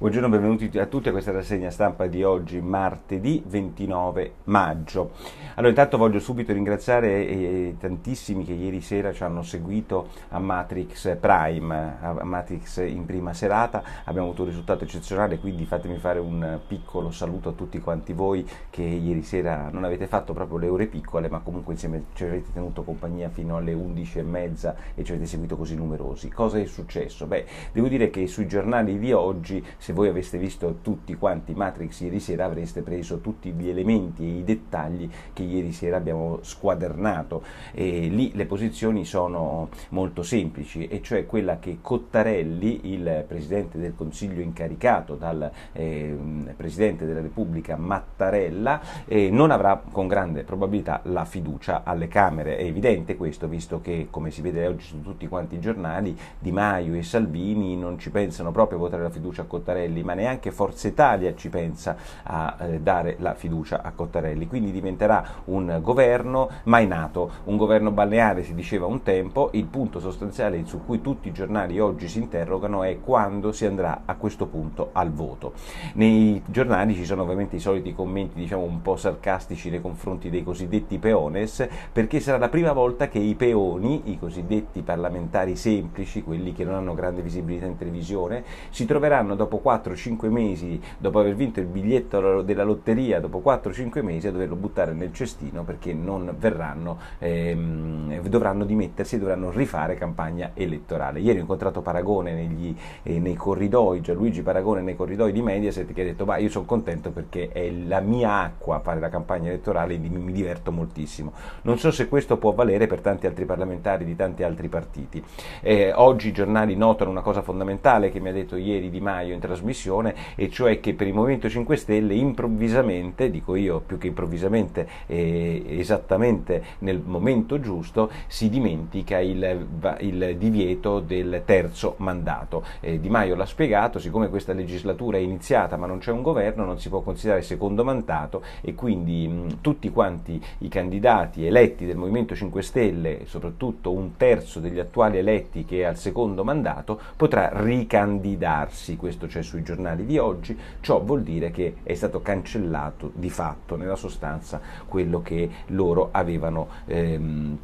Buongiorno, benvenuti a tutti a questa rassegna stampa di oggi, martedì 29 maggio. Allora, intanto voglio subito ringraziare eh, tantissimi che ieri sera ci hanno seguito a Matrix Prime, a Matrix in prima serata. Abbiamo avuto un risultato eccezionale, quindi fatemi fare un piccolo saluto a tutti quanti voi che ieri sera non avete fatto proprio le ore piccole, ma comunque insieme ci avete tenuto compagnia fino alle 11 e, mezza e ci avete seguito così numerosi. Cosa è successo? Beh, devo dire che sui giornali di oggi si se voi aveste visto tutti quanti Matrix ieri sera avreste preso tutti gli elementi e i dettagli che ieri sera abbiamo squadernato e lì le posizioni sono molto semplici e cioè quella che Cottarelli, il Presidente del Consiglio incaricato dal eh, Presidente della Repubblica Mattarella, eh, non avrà con grande probabilità la fiducia alle Camere. È evidente questo visto che come si vede oggi su tutti quanti i giornali Di Maio e Salvini non ci pensano proprio a votare la fiducia a Cottarelli Cottarelli, ma neanche Forza Italia ci pensa a eh, dare la fiducia a Cottarelli, quindi diventerà un governo mai nato, un governo balneare si diceva un tempo, il punto sostanziale su cui tutti i giornali oggi si interrogano è quando si andrà a questo punto al voto. Nei giornali ci sono ovviamente i soliti commenti diciamo un po' sarcastici nei confronti dei cosiddetti peones, perché sarà la prima volta che i peoni, i cosiddetti parlamentari semplici, quelli che non hanno grande visibilità in televisione, si troveranno dopo 4-5 mesi dopo aver vinto il biglietto della lotteria, dopo 4-5 mesi a doverlo buttare nel cestino perché non verranno, ehm, dovranno dimettersi e dovranno rifare campagna elettorale. Ieri ho incontrato Paragone negli, eh, nei corridoi, Gianluigi Paragone nei corridoi di Mediaset che ha detto ma io sono contento perché è la mia acqua fare la campagna elettorale e mi diverto moltissimo. Non so se questo può valere per tanti altri parlamentari di tanti altri partiti. Eh, oggi i giornali notano una cosa fondamentale che mi ha detto ieri Di Maio in trasmissione trasmissione, e cioè che per il Movimento 5 Stelle improvvisamente, dico io più che improvvisamente, eh, esattamente nel momento giusto, si dimentica il, il divieto del terzo mandato. Eh, di Maio l'ha spiegato, siccome questa legislatura è iniziata ma non c'è un governo, non si può considerare secondo mandato e quindi mh, tutti quanti i candidati eletti del Movimento 5 Stelle, soprattutto un terzo degli attuali eletti che è al secondo mandato, potrà ricandidarsi, questo c'è sui giornali di oggi, ciò vuol dire che è stato cancellato di fatto, nella sostanza, quello che loro avevano ehm,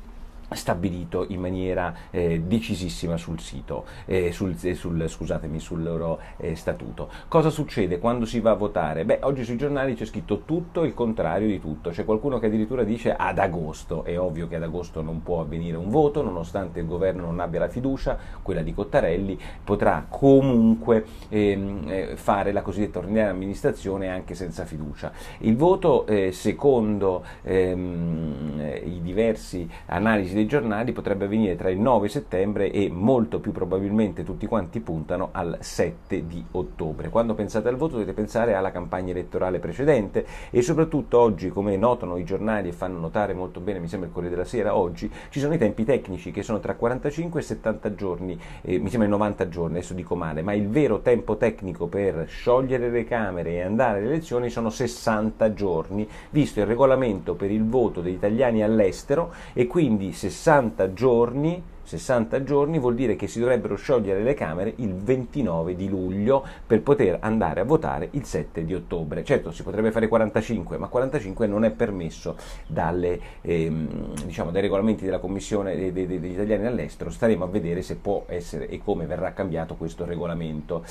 stabilito in maniera eh, decisissima sul sito, eh, sul, eh, sul, scusatemi, sul loro eh, statuto. Cosa succede quando si va a votare? Beh, oggi sui giornali c'è scritto tutto il contrario di tutto, c'è qualcuno che addirittura dice ad agosto, è ovvio che ad agosto non può avvenire un voto, nonostante il governo non abbia la fiducia, quella di Cottarelli, potrà comunque ehm, eh, fare la cosiddetta ordinaria amministrazione anche senza fiducia. Il voto, eh, secondo ehm, i diversi analisi dei dei giornali potrebbe avvenire tra il 9 settembre e molto più probabilmente tutti quanti puntano al 7 di ottobre. Quando pensate al voto dovete pensare alla campagna elettorale precedente e soprattutto oggi, come notano i giornali e fanno notare molto bene, mi sembra il Corriere della Sera, oggi ci sono i tempi tecnici che sono tra 45 e 70 giorni, eh, mi sembra i 90 giorni, adesso dico male, ma il vero tempo tecnico per sciogliere le Camere e andare alle elezioni sono 60 giorni, visto il regolamento per il voto degli italiani all'estero e quindi se 60 giorni 60 giorni vuol dire che si dovrebbero sciogliere le Camere il 29 di luglio per poter andare a votare il 7 di ottobre. Certo, si potrebbe fare 45, ma 45 non è permesso dalle, ehm, diciamo, dai regolamenti della Commissione de, de, de, degli italiani all'estero. Staremo a vedere se può essere e come verrà cambiato questo regolamento.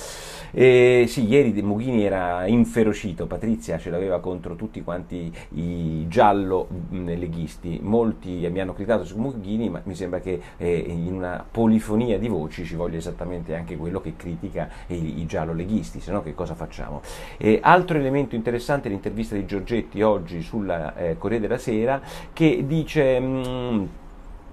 E, sì, ieri De Mughini era inferocito, Patrizia ce l'aveva contro tutti quanti i giallo mm, leghisti. Molti mi hanno criticato su Mughini, ma mi sembra che... Eh, in una polifonia di voci ci voglia esattamente anche quello che critica i, i giallo-leghisti, se no che cosa facciamo? Eh, altro elemento interessante è l'intervista di Giorgetti oggi sulla eh, Corriere della Sera che dice... Mh, mm,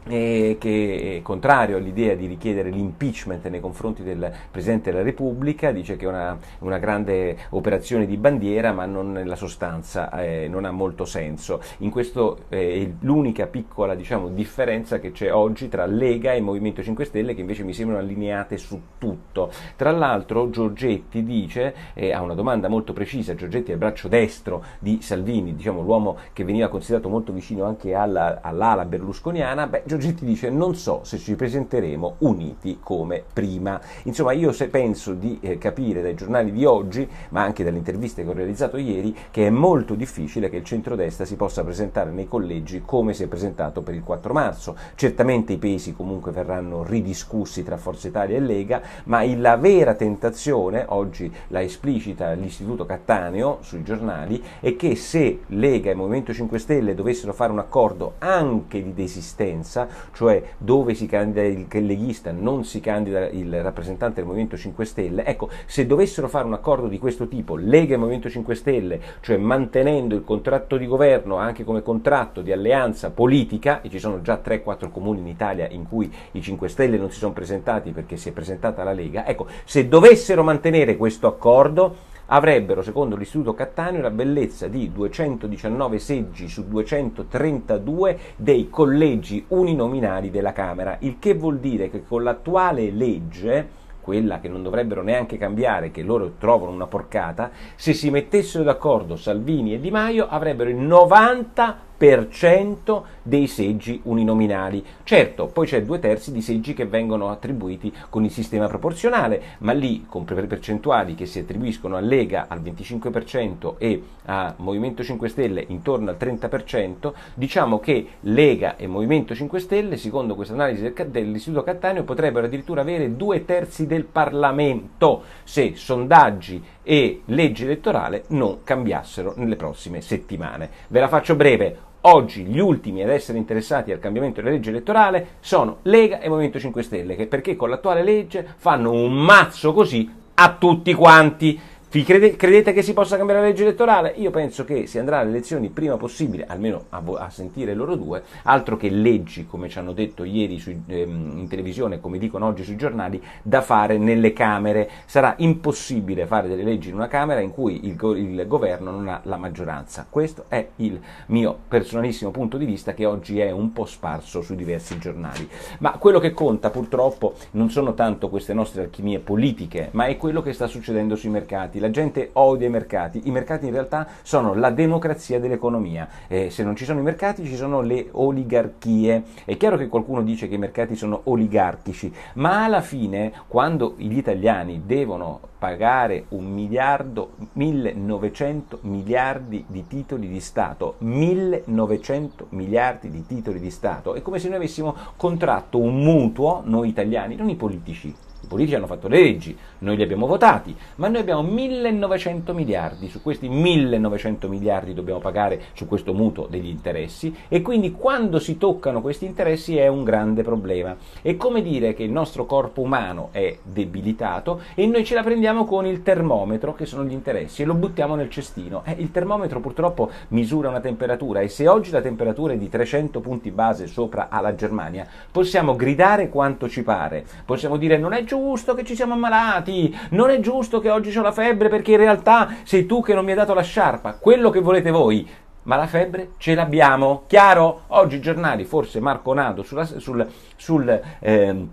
e che è eh, contrario all'idea di richiedere l'impeachment nei confronti del Presidente della Repubblica, dice che è una, una grande operazione di bandiera ma non nella sostanza eh, non ha molto senso. In questo eh, è l'unica piccola diciamo, differenza che c'è oggi tra Lega e Movimento 5 Stelle che invece mi sembrano allineate su tutto. Tra l'altro Giorgetti dice, eh, ha una domanda molto precisa, Giorgetti è il braccio destro di Salvini, diciamo, l'uomo che veniva considerato molto vicino anche alla, all'ala berlusconiana, Beh, Giorgetti dice non so se ci presenteremo uniti come prima. Insomma io penso di eh, capire dai giornali di oggi, ma anche dalle interviste che ho realizzato ieri, che è molto difficile che il centrodestra si possa presentare nei collegi come si è presentato per il 4 marzo. Certamente i pesi comunque verranno ridiscussi tra Forza Italia e Lega, ma la vera tentazione, oggi la esplicita l'Istituto Cattaneo sui giornali, è che se Lega e Movimento 5 Stelle dovessero fare un accordo anche di desistenza, cioè dove si candida il leghista non si candida il rappresentante del Movimento 5 Stelle, ecco, se dovessero fare un accordo di questo tipo, Lega e Movimento 5 Stelle, cioè mantenendo il contratto di governo anche come contratto di alleanza politica, e ci sono già 3-4 comuni in Italia in cui i 5 Stelle non si sono presentati perché si è presentata la Lega, ecco, se dovessero mantenere questo accordo, avrebbero, secondo l'Istituto Cattaneo, la bellezza di 219 seggi su 232 dei collegi uninominali della Camera, il che vuol dire che con l'attuale legge quella che non dovrebbero neanche cambiare, che loro trovano una porcata, se si mettessero d'accordo Salvini e Di Maio avrebbero il 90 100% dei seggi uninominali. Certo, poi c'è due terzi di seggi che vengono attribuiti con il sistema proporzionale, ma lì con percentuali che si attribuiscono a Lega al 25% e a Movimento 5 Stelle intorno al 30%, diciamo che Lega e Movimento 5 Stelle, secondo questa analisi dell'Istituto Cattaneo, potrebbero addirittura avere due terzi del Parlamento se sondaggi e legge elettorale non cambiassero nelle prossime settimane. Ve la faccio breve, Oggi gli ultimi ad essere interessati al cambiamento della legge elettorale sono Lega e Movimento 5 Stelle, che perché con l'attuale legge fanno un mazzo così a tutti quanti. Crede, credete che si possa cambiare la legge elettorale? Io penso che si andrà alle elezioni prima possibile, almeno a, a sentire loro due, altro che leggi, come ci hanno detto ieri su, ehm, in televisione, come dicono oggi sui giornali, da fare nelle Camere. Sarà impossibile fare delle leggi in una Camera in cui il, il governo non ha la maggioranza. Questo è il mio personalissimo punto di vista che oggi è un po' sparso su diversi giornali. Ma quello che conta purtroppo non sono tanto queste nostre alchimie politiche, ma è quello che sta succedendo sui mercati la gente odia i mercati, i mercati in realtà sono la democrazia dell'economia, eh, se non ci sono i mercati ci sono le oligarchie, è chiaro che qualcuno dice che i mercati sono oligarchici, ma alla fine quando gli italiani devono pagare un miliardo, 1900 miliardi di titoli di Stato, 1900 miliardi di titoli di Stato, è come se noi avessimo contratto un mutuo, noi italiani, non i politici, politici hanno fatto le leggi, noi li abbiamo votati, ma noi abbiamo 1900 miliardi, su questi 1900 miliardi dobbiamo pagare su questo mutuo degli interessi e quindi quando si toccano questi interessi è un grande problema. È come dire che il nostro corpo umano è debilitato e noi ce la prendiamo con il termometro, che sono gli interessi, e lo buttiamo nel cestino. Eh, il termometro purtroppo misura una temperatura e se oggi la temperatura è di 300 punti base sopra alla Germania, possiamo gridare quanto ci pare, possiamo dire non è giusto, giusto che ci siamo ammalati, non è giusto che oggi ho la febbre perché in realtà sei tu che non mi hai dato la sciarpa, quello che volete voi, ma la febbre ce l'abbiamo, chiaro? Oggi i giornali, forse Marco Nato sulla, sul... sul eh,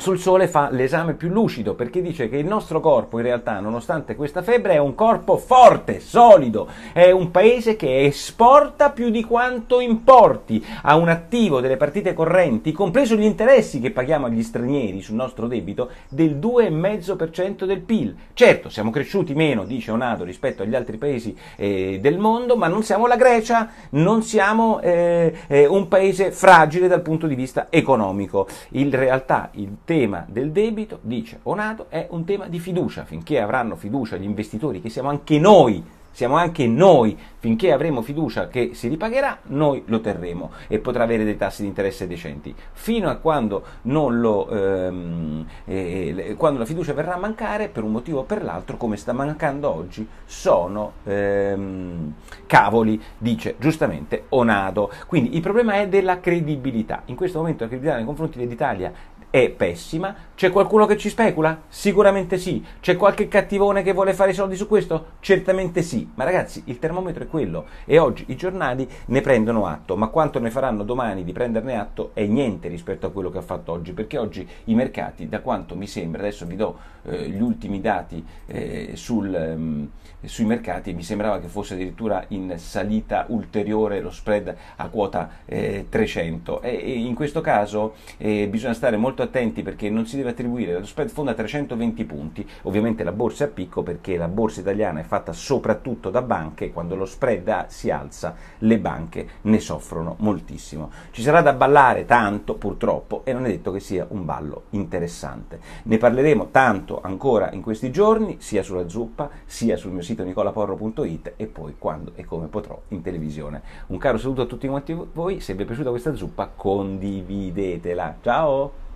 sul Sole fa l'esame più lucido perché dice che il nostro corpo in realtà, nonostante questa febbre, è un corpo forte, solido, è un paese che esporta più di quanto importi, ha un attivo delle partite correnti, compreso gli interessi che paghiamo agli stranieri sul nostro debito, del 2,5% del PIL. Certo, siamo cresciuti meno, dice Onato, rispetto agli altri paesi eh, del mondo, ma non siamo la Grecia, non siamo eh, eh, un paese fragile dal punto di vista economico. In realtà il tema del debito, dice Onato, è un tema di fiducia. Finché avranno fiducia gli investitori, che siamo anche noi, siamo anche noi, finché avremo fiducia che si ripagherà, noi lo terremo e potrà avere dei tassi di interesse decenti. Fino a quando, lo, ehm, eh, quando la fiducia verrà a mancare, per un motivo o per l'altro, come sta mancando oggi, sono ehm, cavoli, dice giustamente Onado. Quindi il problema è della credibilità. In questo momento la credibilità nei confronti dell'Italia è pessima c'è qualcuno che ci specula? Sicuramente sì. C'è qualche cattivone che vuole fare i soldi su questo? Certamente sì. Ma ragazzi, il termometro è quello e oggi i giornali ne prendono atto, ma quanto ne faranno domani di prenderne atto è niente rispetto a quello che ha fatto oggi, perché oggi i mercati, da quanto mi sembra, adesso vi do eh, gli ultimi dati eh, sul, ehm, sui mercati, mi sembrava che fosse addirittura in salita ulteriore lo spread a quota eh, 300 e, e, in questo caso eh, bisogna stare molto attenti perché non si deve deve attribuire lo spread fondo a 320 punti, ovviamente la borsa è a picco perché la borsa italiana è fatta soprattutto da banche, quando lo spread si alza le banche ne soffrono moltissimo. Ci sarà da ballare tanto purtroppo e non è detto che sia un ballo interessante. Ne parleremo tanto ancora in questi giorni, sia sulla zuppa, sia sul mio sito nicolaporro.it e poi quando e come potrò in televisione. Un caro saluto a tutti quanti voi, se vi è piaciuta questa zuppa condividetela. Ciao!